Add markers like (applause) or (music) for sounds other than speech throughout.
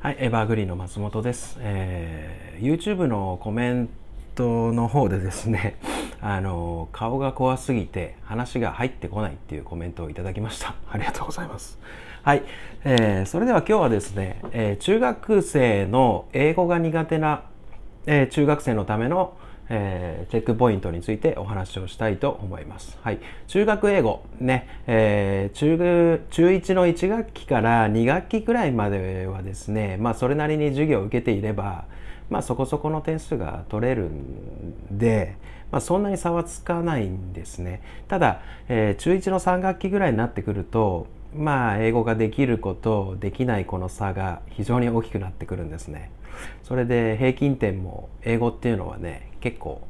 はい、エバーグリーンの松本です、えー、YouTube のコメントの方でですね (laughs) あの顔が怖すぎて話が入ってこないっていうコメントをいただきましたありがとうございますはい、えー、それでは今日はですね、えー、中学生の英語が苦手な、え中学生のための、えー、チェックポイントについてお話をしたいと思います。はい、中学英語ね、えー、中中1の1学期から2学期くらいまではですね、まあ、それなりに授業を受けていれば、まあ、そこそこの点数が取れるんで、まあ、そんなに差はつかないんですね。ただ、えー、中1の3学期ぐらいになってくるとまあ、英語ができる子とできない子の差が非常に大きくなってくるんですね。それで平均点も英語っていうのはね結構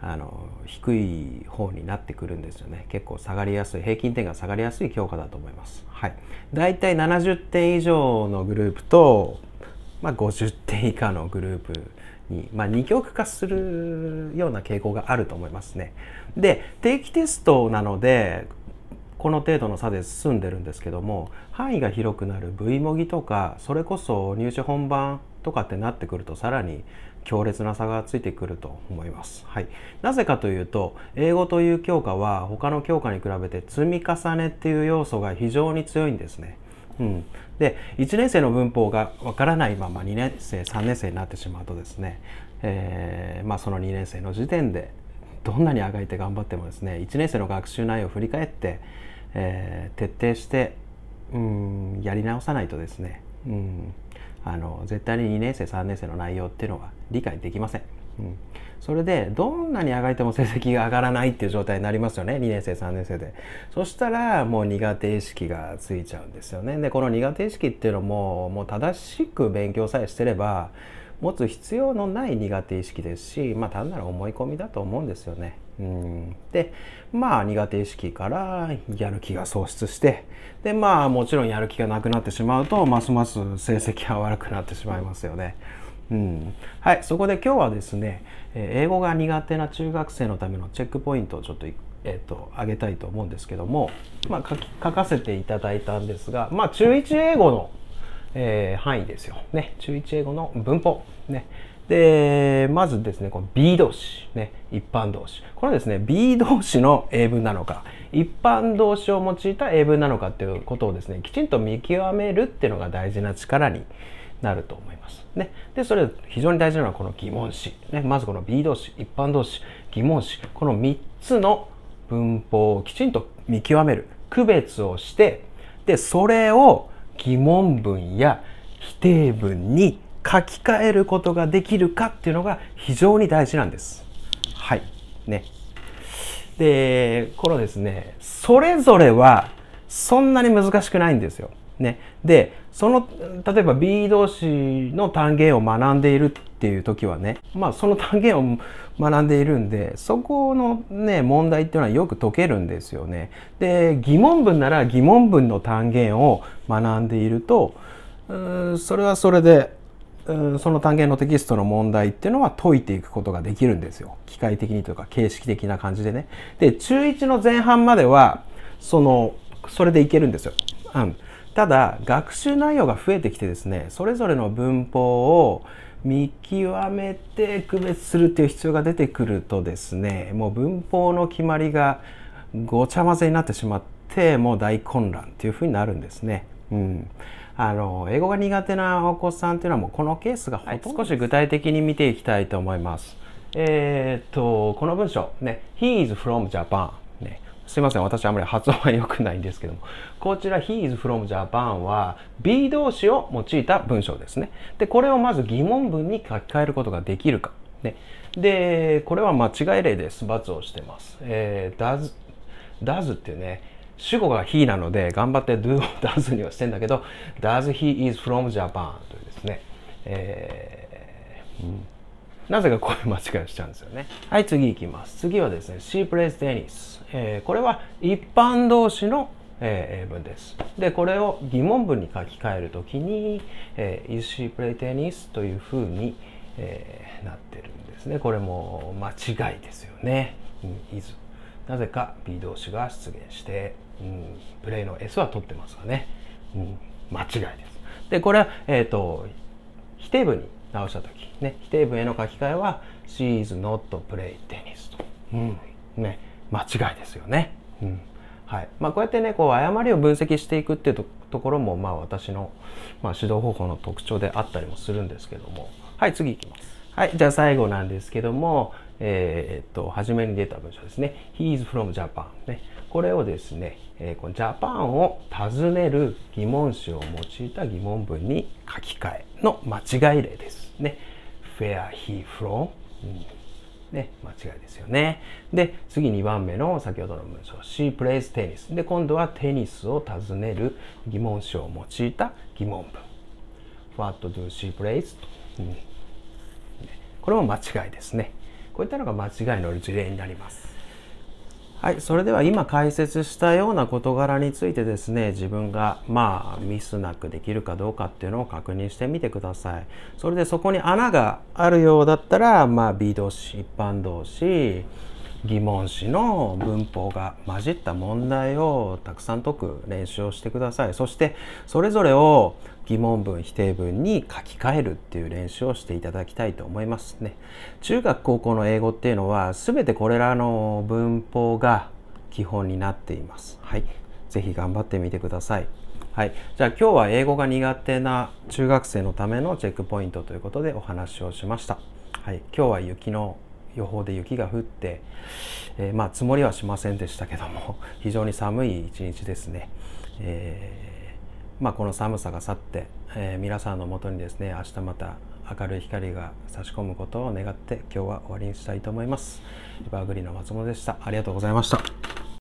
あの低い方になってくるんですよね結構下がりやすい平均点が下がりやすい教科だと思います。はい、だいたい70点以上のグループと、まあ、50点以下のグループに、まあ、二極化するような傾向があると思いますね。で定期テストなのでこの程度の差で進んでるんですけども範囲が広くなる V 模擬とかそれこそ入試本番とかってなってくるとさらに強烈な差がついてくると思います。はい、なぜかというと英語という教科は他の教科に比べて積み重ねっていう要素が非常に強いんですね。うん、で1年生の文法がわからないまま2年生3年生になってしまうとですね、えー、まあ、その2年生の時点でどんなにあがいて頑張ってもですね1年生の学習内容を振り返ってえー、徹底して、うん、やり直さないとですね、うん、あの絶対に2年生3年生の内容っていうのは理解できません。うん、それでどんなに上がりても成績が上がらないっていう状態になりますよね2年生3年生でそしたらもう苦手意識がついちゃうんですよねでこの苦手意識っていうのももう正しく勉強さえしてれば持つ必要のない苦手意識ですし、まあ、単なる思い込みだと思うんですよね。うん、でまあ苦手意識からやる気が喪失してでまあもちろんやる気がなくなってしまうとますます成績が悪くなってしまいますよね。うん、はいそこで今日はですね英語が苦手な中学生のためのチェックポイントをちょっとえっと、あげたいと思うんですけども、まあ、書かせていただいたんですが、まあ、中1英語のえー、範囲ですよ。ね、中一英語の文法。ね、で、まずですね、この B 動詞、ね、一般動詞。これはですね、B 動詞の英文なのか、一般動詞を用いた英文なのかっていうことをですね、きちんと見極めるっていうのが大事な力になると思います。ね、で、それ非常に大事なのはこの疑問詞。ね、まずこの B 動詞、一般動詞、疑問詞。この3つの文法をきちんと見極める。区別をして、で、それを疑問文や否定文に書き換えることができるかっていうのが非常に大事なんです。はい。ね。で、このですね、それぞれはそんなに難しくないんですよ。ね、でその例えば B 動詞の単元を学んでいるっていう時はね、まあ、その単元を学んでいるんでそこの、ね、問題っていうのはよく解けるんですよね。で疑問文なら疑問文の単元を学んでいるとうそれはそれでうその単元のテキストの問題っていうのは解いていくことができるんですよ。機械的にというか形式的な感じでね。で中1の前半まではそのそれでいけるんですよ。うんただ学習内容が増えてきてですねそれぞれの文法を見極めて区別するっていう必要が出てくるとですねもう文法の決まりがごちゃ混ぜになってしまってもう大混乱っていうふうになるんですね。うん、あの英語が苦手なお子さんっていうのはもうこのケースがほとんど、少し具体的に見ていきたいと思います。えー、っとこの文章ね「He is from Japan」ねすいません、私あんまり発音は良くないんですけども、こちら He is from Japan は B 動詞を用いた文章ですね。で、これをまず疑問文に書き換えることができるか。ね、で、これは間違い例です。罰をしてます。えー、does, does っていうね、主語が he なので、頑張って do を does にはしてんだけど、does he is from Japan というですね、えー、うんなぜかこういう間違いをしちゃうんですよね。はい、次いきます。次はですね、she plays tennis。えー、これは一般動詞の、えー、英文です。で、これを疑問文に書き換えるときに、えー、is she play tennis? というふうに、えー、なってるんですね。これも間違いですよね。is。なぜか B 動詞が出現して、うん、プレイの S は取ってますがね。うん、間違いです。で、これは、えっ、ー、と、否定文に直した時、ね、否定文への書き換えは「She is not play tennis と」うんね、間違いですよね。うんはいまあ、こうやってねこう誤りを分析していくっていうところも、まあ、私の、まあ、指導方法の特徴であったりもするんですけどもはい次いきます。はいじゃあ最後なんですけどもえー、っと初めに出た文章ですね「He is from Japan ねこれをですね、えー、このジャパンを尋ねる疑問詞を用いた疑問文に書き換えの間違い例ですね。Where he from? ね、間違いですよね。で、次2番目の先ほどの文章、she plays tennis。で、今度はテニスを尋ねる疑問詞を用いた疑問文。what do she plays?、うん、これも間違いですね。こういったのが間違いの事例になります。はい、それでは今解説したような事柄についてですね、自分がまあミスなくできるかどうかっていうのを確認してみてください。それでそこに穴があるようだったら、まあ B 動詞、一般動詞、疑問詞の文法が混じった問題をたくさん解く練習をしてください。そしてそれぞれを疑問文否定文に書き換えるっていう練習をしていただきたいと思いますね。中学高校の英語っていうのは全てこれらの文法が基本になっています。はい。ぜひ頑張ってみてください。はい。じゃあ今日は英語が苦手な中学生のためのチェックポイントということでお話をしました。はい。今日は雪の予報で雪が降って、えー、まあ積もりはしませんでしたけども、非常に寒い一日ですね。えーまあ、この寒さが去って、えー、皆さんのもとにですね明日また明るい光が差し込むことを願って今日は終わりにしたいと思います。バーグリーの松本でした。ありがとうございました。